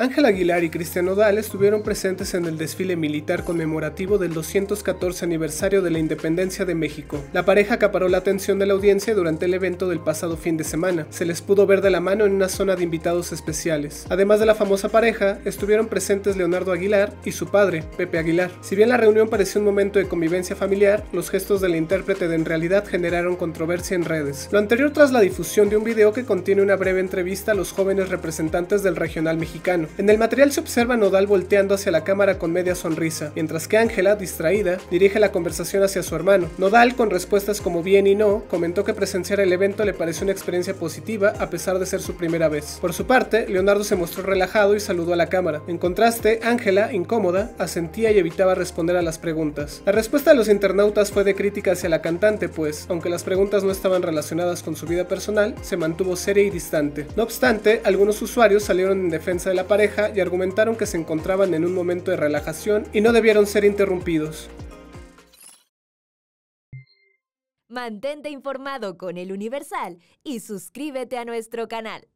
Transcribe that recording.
Ángel Aguilar y Cristiano Odal estuvieron presentes en el desfile militar conmemorativo del 214 aniversario de la independencia de México. La pareja acaparó la atención de la audiencia durante el evento del pasado fin de semana. Se les pudo ver de la mano en una zona de invitados especiales. Además de la famosa pareja, estuvieron presentes Leonardo Aguilar y su padre, Pepe Aguilar. Si bien la reunión pareció un momento de convivencia familiar, los gestos del intérprete de en realidad generaron controversia en redes. Lo anterior tras la difusión de un video que contiene una breve entrevista a los jóvenes representantes del regional mexicano en el material se observa a Nodal volteando hacia la cámara con media sonrisa, mientras que Ángela, distraída, dirige la conversación hacia su hermano. Nodal, con respuestas como bien y no, comentó que presenciar el evento le pareció una experiencia positiva a pesar de ser su primera vez. Por su parte, Leonardo se mostró relajado y saludó a la cámara. En contraste, Ángela, incómoda, asentía y evitaba responder a las preguntas. La respuesta de los internautas fue de crítica hacia la cantante, pues, aunque las preguntas no estaban relacionadas con su vida personal, se mantuvo seria y distante. No obstante, algunos usuarios salieron en defensa de la pareja pareja y argumentaron que se encontraban en un momento de relajación y no debieron ser interrumpidos. Mantente informado con el Universal y suscríbete a nuestro canal.